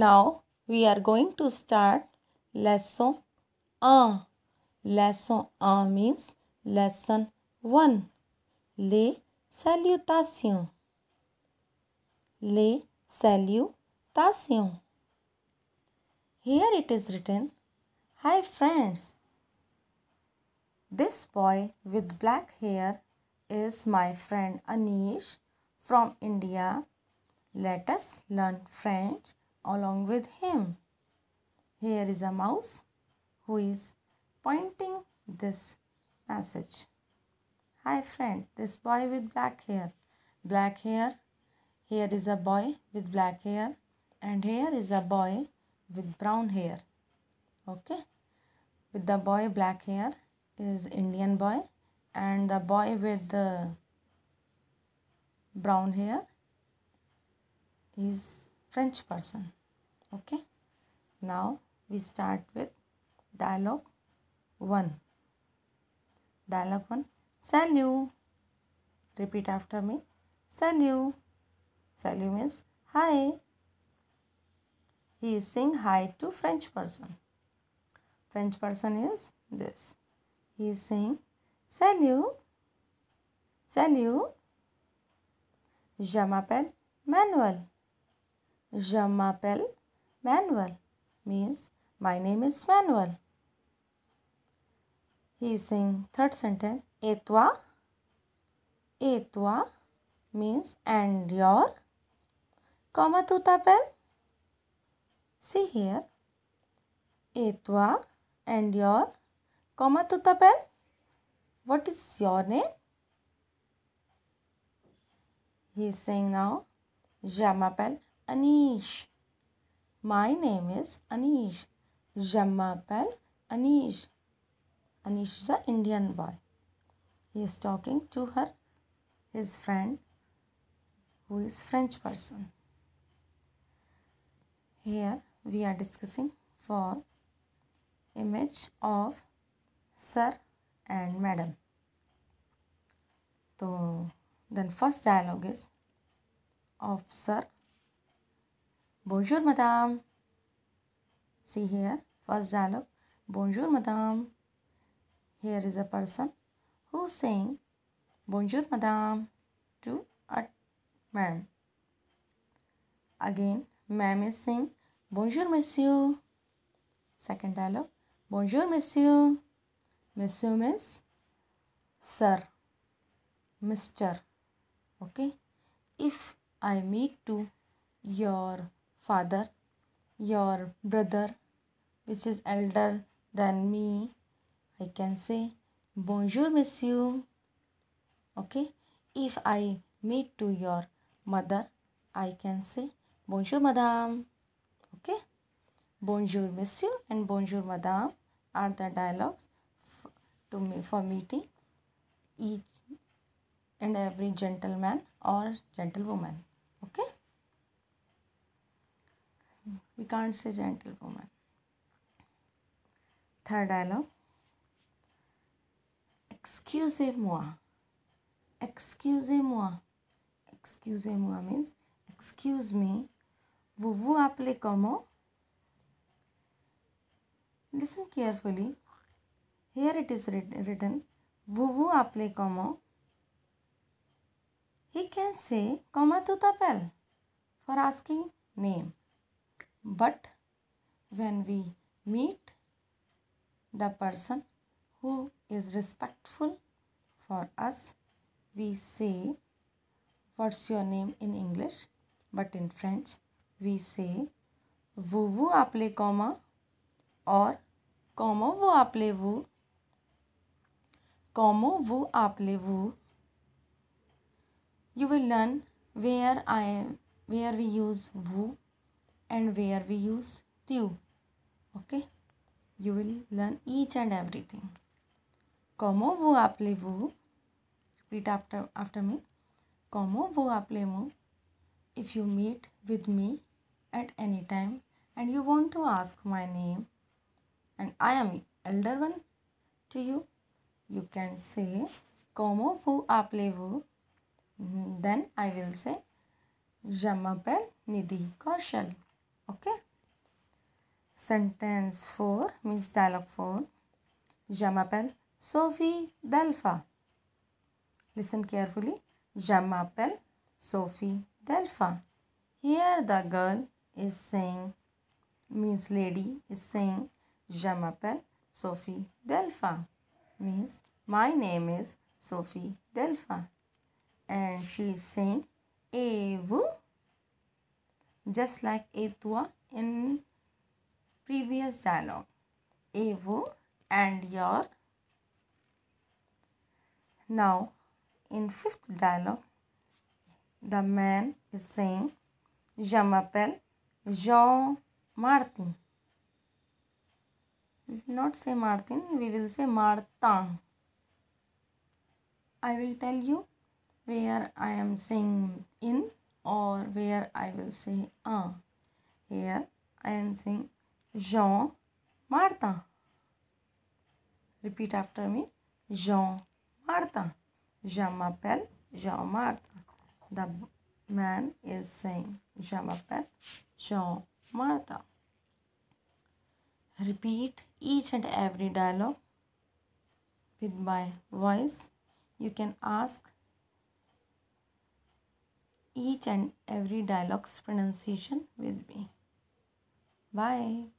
Now we are going to start lesson A. Lesson A means lesson 1. Les salutations. Les salutations. Here it is written, Hi friends. This boy with black hair is my friend Anish from India. Let us learn French along with him. Here is a mouse who is pointing this message. Hi friend, this boy with black hair. Black hair. Here is a boy with black hair. And here is a boy with brown hair. Okay. With the boy black hair is Indian boy. And the boy with the brown hair is French person. Okay. Now we start with dialogue 1. Dialogue 1. Salut. Repeat after me. Salut. Salut means hi. He is saying hi to French person. French person is this. He is saying salut. Salut. Je m'appelle Manuel. Je m'appelle Manuel means my name is Manuel. He is saying third sentence. Et toi? Et toi means and your. Comment tu t'appelles? See here. Et toi and your. Comment tu t'appelles? What is your name? He is saying now. Je m'appelle Anish. My name is Anish. Jamapal. Anish. Anish is an Indian boy. He is talking to her, his friend, who is French person. Here we are discussing for image of sir and madam. So then first dialogue is of sir Bonjour, madame. See here, first dialogue. Bonjour, madame. Here is a person who's saying Bonjour, madame to a man. Again, ma'am is saying Bonjour, monsieur. Second dialogue. Bonjour, monsieur. Monsieur means sir, mister. Okay. If I meet to your father your brother which is elder than me i can say bonjour monsieur okay if i meet to your mother i can say bonjour madame okay bonjour monsieur and bonjour madame are the dialogues to me for meeting each and every gentleman or gentlewoman We can't say gentlewoman. Third dialogue. Excusez-moi. Excusez-moi. Excusez-moi means excuse me. Vous vous appelez comment? Listen carefully. Here it is written. Vous vous appelez comment? He can say, comment tu t'appelles? For asking name but when we meet the person who is respectful for us, we say, What's your name in English? But in French, we say, Vous vous appelez comment? Or, Comment vous appelez-vous? Comment vous appelez-vous? You will learn where I am, where we use vous and where we use tu. Okay. You will learn each and everything. Como vo appelez Repeat after, after me. Como vo appelez If you meet with me at any time and you want to ask my name and I am elder one to you, you can say Como vo appelez mm, Then I will say Je m'appelle Nidhi Kaushal okay sentence 4 means dialogue 4 j'appelle Sophie Delpha listen carefully j'appelle Sophie Delpha here the girl is saying means lady is saying Je m'appelle Sophie Delpha means my name is Sophie Delpha and she is saying et vous just like two in previous dialogue. Evo and your. Now, in fifth dialogue, the man is saying, Je m'appelle Jean Martin. We will not say Martin, we will say Martin. I will tell you where I am saying in or where I will say ah. Here I am saying Jean Martha. Repeat after me. Jean Martha, Je m'appelle Jean Marta. The man is saying Je m'appelle Jean Marta. Repeat each and every dialogue with my voice. You can ask each and every dialogue's pronunciation with me. Bye.